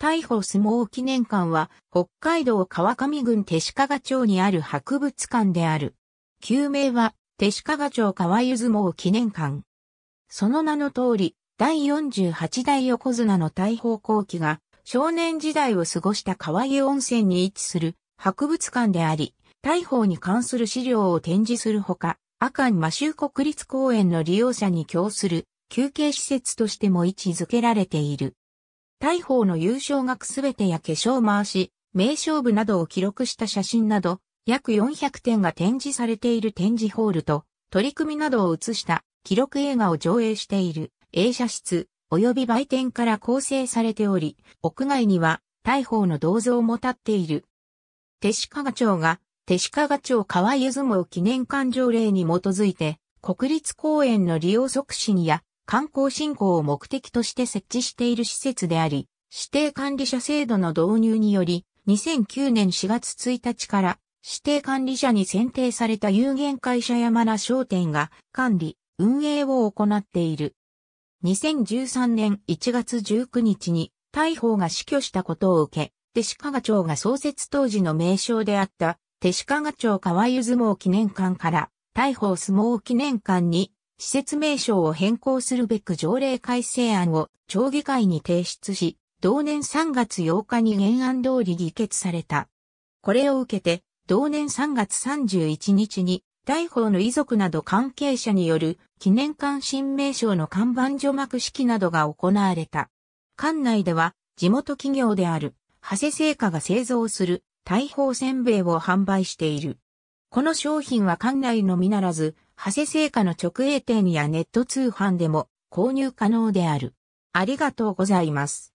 逮捕相撲記念館は、北海道川上郡手鹿賀町にある博物館である。旧名は、手鹿賀町川湯相撲記念館。その名の通り、第48代横綱の大砲後期が、少年時代を過ごした川湯温泉に位置する博物館であり、大砲に関する資料を展示するほか、阿寒摩州国立公園の利用者に供する休憩施設としても位置づけられている。大砲の優勝額すべてや化粧回し、名勝負などを記録した写真など、約400点が展示されている展示ホールと、取り組みなどを映した記録映画を上映している映写室、及び売店から構成されており、屋外には大砲の銅像も立っている。手鹿賀町が、手鹿賀町川湯相撲記念館条例に基づいて、国立公園の利用促進や観光振興を目的として設置している施設であり、指定管理者制度の導入により、2009年4月1日から指定管理者に選定された有限会社山名商店が管理、運営を行っている。2013年1月19日に大砲が死去したことを受け、手鹿賀町が創設当時の名称であった、手鹿賀町川湯相撲記念館から、大砲相撲記念館に施設名称を変更するべく条例改正案を町議会に提出し、同年3月8日に原案通り議決された。これを受けて、同年3月31日に、大法の遺族など関係者による記念館新名称の看板除幕式などが行われた。館内では地元企業である、長谷製菓が製造する大砲せんべいを販売している。この商品は館内のみならず、長谷製菓の直営店やネット通販でも購入可能である。ありがとうございます。